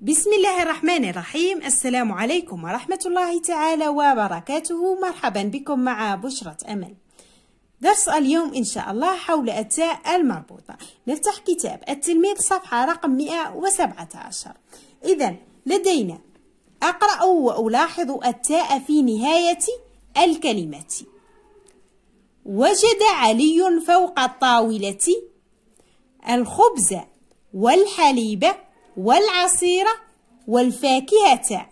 بسم الله الرحمن الرحيم السلام عليكم ورحمة الله تعالى وبركاته مرحبا بكم مع بشرة أمل درس اليوم إن شاء الله حول التاء المربوطة نفتح كتاب التلميذ صفحة رقم 117 إذا لدينا أقرأ وألاحظ التاء في نهاية الكلمة وجد علي فوق الطاولة الخبز والحليب والعصير والفاكهة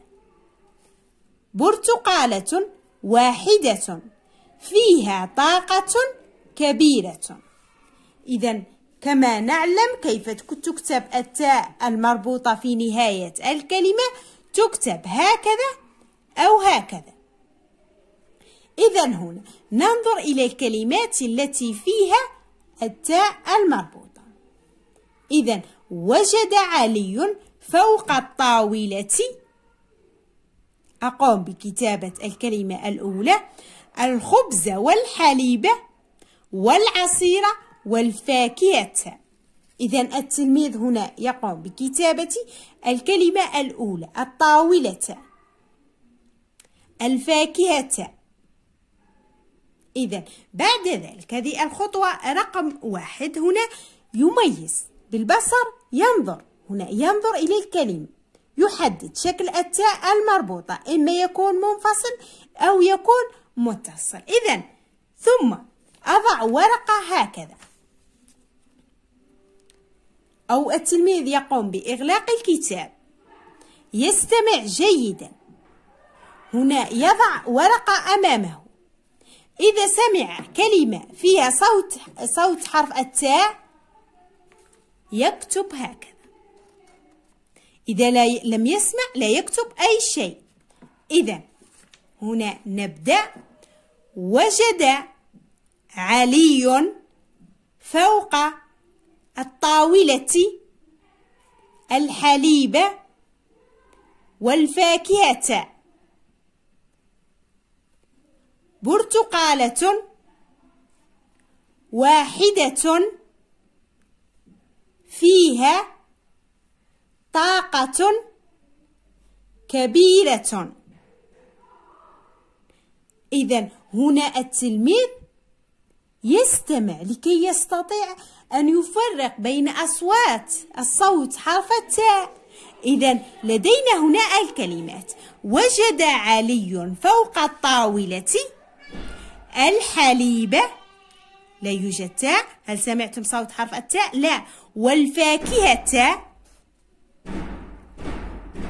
برتقالة واحدة فيها طاقة كبيرة إذا كما نعلم كيف تكتب التاء المربوطة في نهاية الكلمة تكتب هكذا أو هكذا إذا هنا ننظر إلى الكلمات التي فيها التاء المربوطة إذا وجد علي فوق الطاولة أقوم بكتابة الكلمة الأولى الخبز والحليب والعصير والفاكهة إذا التلميذ هنا يقوم بكتابة الكلمة الأولى الطاولة الفاكهة إذا بعد ذلك هذه الخطوة رقم واحد هنا يميز بالبصر ينظر هنا ينظر إلى الكلمة يحدد شكل التاء المربوطة إما يكون منفصل أو يكون متصل إذا ثم أضع ورقة هكذا أو التلميذ يقوم بإغلاق الكتاب يستمع جيدا هنا يضع ورقة أمامه إذا سمع كلمة فيها صوت صوت حرف التاء يكتب هكذا إذا لا لم يسمع لا يكتب أي شيء إذا هنا نبدأ وجد علي فوق الطاولة الحليب والفاكهة برتقالة واحدة فيها طاقة كبيرة إذا هنا التلميذ يستمع لكي يستطيع أن يفرق بين أصوات الصوت حرف التاء إذا لدينا هنا الكلمات وجد علي فوق الطاولة الحليب لا يوجد تاء هل سمعتم صوت حرف التاء لا والفاكهة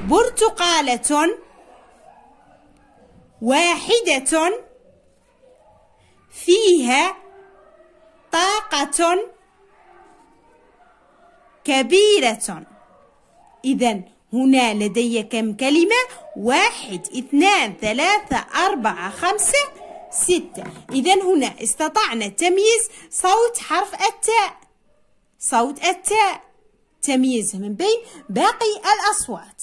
برتقالة واحدة فيها طاقة كبيرة إذا هنا لدي كم كلمة واحد اثنان ثلاثة أربعة خمسة ستة إذا هنا استطعنا تمييز صوت حرف التاء صوت التاء تمييزه من بين باقي الأصوات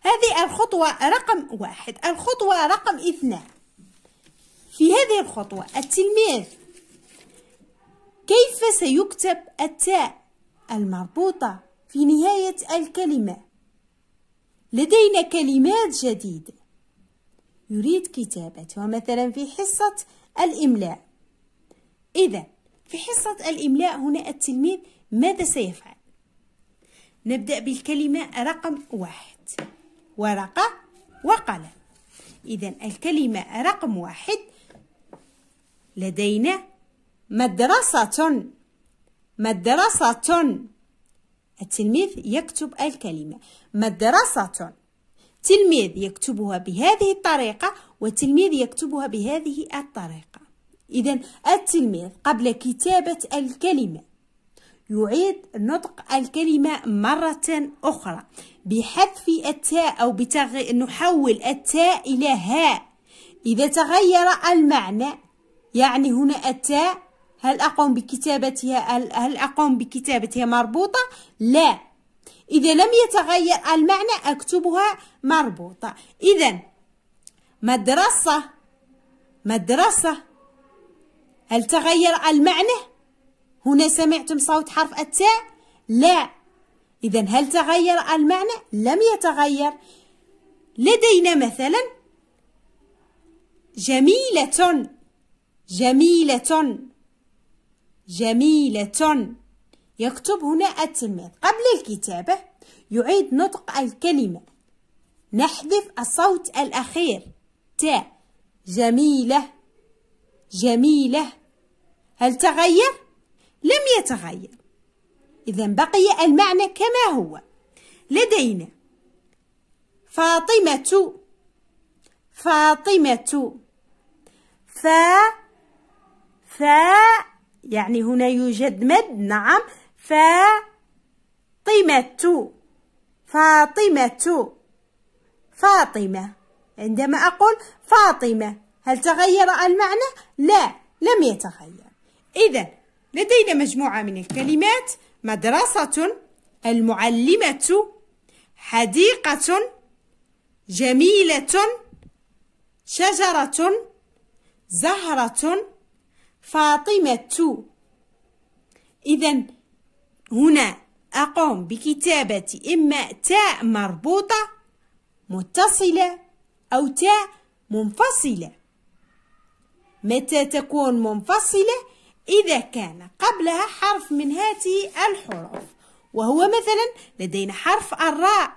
هذه الخطوة رقم واحد الخطوة رقم اثنان في هذه الخطوة التلميذ كيف سيكتب التاء المربوطة في نهاية الكلمة لدينا كلمات جديدة يريد كتابته مثلا في حصة الإملاء إذا في حصة الإملاء هنا التلميذ ماذا سيفعل؟ نبدأ بالكلمة رقم واحد ورقة وقلم إذا الكلمة رقم واحد لدينا مدرسة مدرسة التلميذ يكتب الكلمة مدرسة تلميذ يكتبها بهذه الطريقة وتلميذ يكتبها بهذه الطريقة إذا التلميذ قبل كتابة الكلمة يعيد نطق الكلمة مرة أخرى بحذف التاء أو بتغي... نحول التاء إلى هاء إذا تغير المعنى يعني هنا التاء هل أقوم بكتابتها هل أقوم بكتابتها مربوطة؟ لا إذا لم يتغير المعنى أكتبها مربوطة إذا مدرسة مدرسة هل تغير المعنى؟ هنا سمعتم صوت حرف التاء؟ لا إذا هل تغير المعنى؟ لم يتغير لدينا مثلا جميلة جميلة جميلة يكتب هنا التلميذ قبل الكتابة يعيد نطق الكلمة نحذف الصوت الأخير تاء جميلة جميلة هل تغير؟ لم يتغير إذا بقي المعنى كما هو لدينا فاطمة فاطمة فا فا يعني هنا يوجد مد نعم فاطمة فاطمة فاطمة عندما أقول فاطمة هل تغير المعنى؟ لا لم يتغير إذا لدينا مجموعة من الكلمات مدرسة المعلمة حديقة جميلة شجرة زهرة فاطمة إذا هنا أقوم بكتابة إما تاء مربوطة متصلة أو تاء منفصلة متى تكون منفصلة؟ إذا كان قبلها حرف من هذه الحروف وهو مثلا لدينا حرف الراء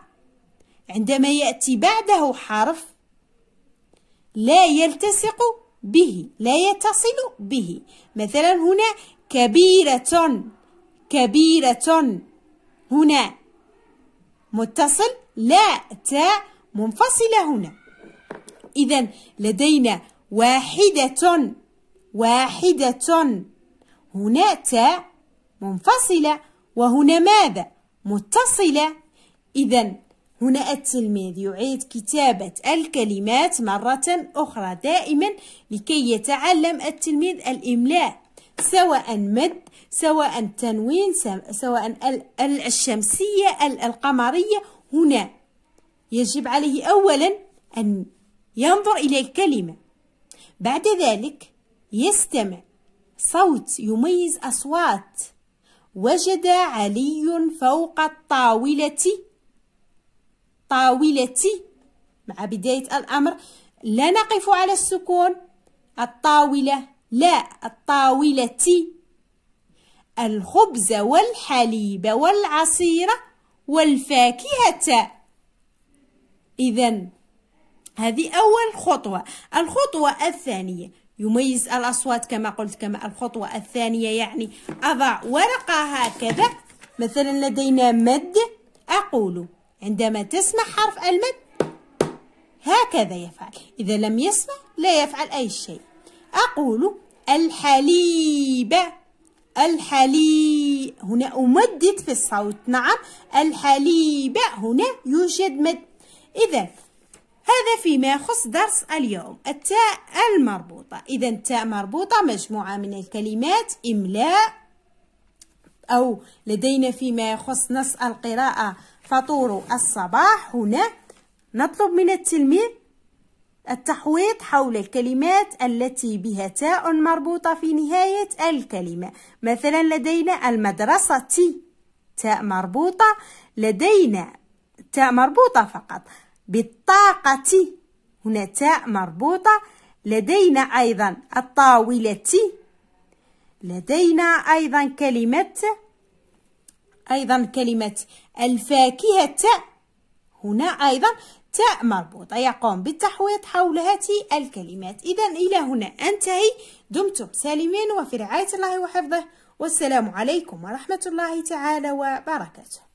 عندما يأتي بعده حرف لا يلتصق به لا يتصل به مثلا هنا كبيرة كبيرة هنا متصل لا تاء منفصلة هنا إذا لدينا واحدة واحدة هنا تاء منفصلة وهنا ماذا؟ متصلة إذا هنا التلميذ يعيد كتابة الكلمات مرة أخرى دائما لكي يتعلم التلميذ الإملاء سواء مد سواء التنوين سواء الشمسية القمرية هنا يجب عليه أولا أن ينظر إلى الكلمة بعد ذلك يستمع صوت يميز أصوات وجد علي فوق الطاولة طاولة مع بداية الأمر لا نقف على السكون الطاولة لا الطاولة الخبز والحليب والعصير والفاكهة إذا هذه أول خطوة الخطوة الثانية يميز الأصوات كما قلت كما الخطوة الثانية يعني أضع ورقة هكذا مثلا لدينا مد أقول عندما تسمع حرف المد هكذا يفعل إذا لم يسمع لا يفعل أي شيء أقول الحليب الحليب هنا أمدد في الصوت نعم الحليب هنا يوجد مد إذا هذا فيما يخص درس اليوم التاء المربوطة إذا التاء مربوطة مجموعة من الكلمات إملاء أو لدينا فيما يخص نص القراءة فطور الصباح هنا نطلب من التلميذ التحويط حول الكلمات التي بها تاء مربوطة في نهاية الكلمة مثلا لدينا المدرسة تاء مربوطة لدينا تاء مربوطة فقط بالطاقة هنا تاء مربوطة لدينا أيضا الطاولة لدينا أيضا كلمة أيضا كلمة الفاكهة هنا أيضا تاء مربوطة يقوم بالتحويط حول هذه الكلمات إذا إلى هنا أنتهي دمتم سالمين وفي رعاية الله وحفظه والسلام عليكم ورحمة الله تعالى وبركاته